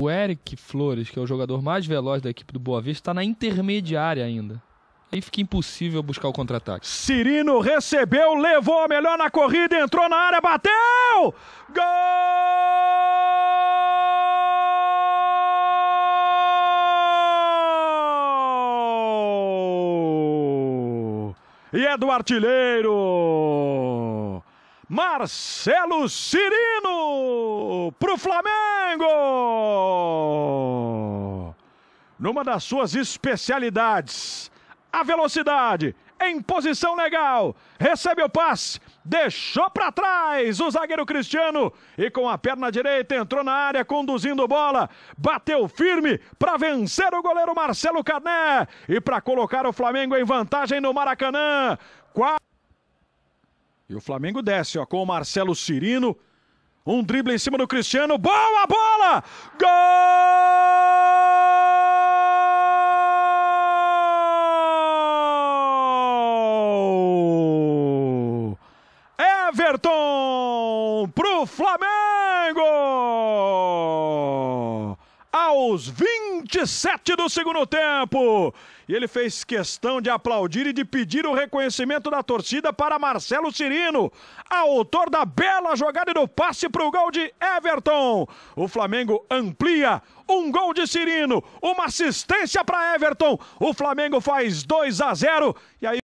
O Eric Flores, que é o jogador mais veloz da equipe do Boa Vista, está na intermediária ainda. Aí fica impossível buscar o contra-ataque. Cirino recebeu, levou a melhor na corrida, entrou na área, bateu! Gol! E é do artilheiro! Marcelo Cirino pro Flamengo! Flamengo! Numa das suas especialidades, a velocidade, em posição legal, recebe o passe, deixou para trás o zagueiro Cristiano e com a perna direita entrou na área conduzindo bola, bateu firme para vencer o goleiro Marcelo Carné e para colocar o Flamengo em vantagem no Maracanã. Qua... E o Flamengo desce ó, com o Marcelo Cirino. Um drible em cima do Cristiano. Boa bola! Gol! Everton pro Flamengo! aos 27 do segundo tempo. E ele fez questão de aplaudir e de pedir o reconhecimento da torcida para Marcelo Cirino, autor da bela jogada e do passe para o gol de Everton. O Flamengo amplia um gol de Cirino, uma assistência para Everton. O Flamengo faz 2 a 0 e aí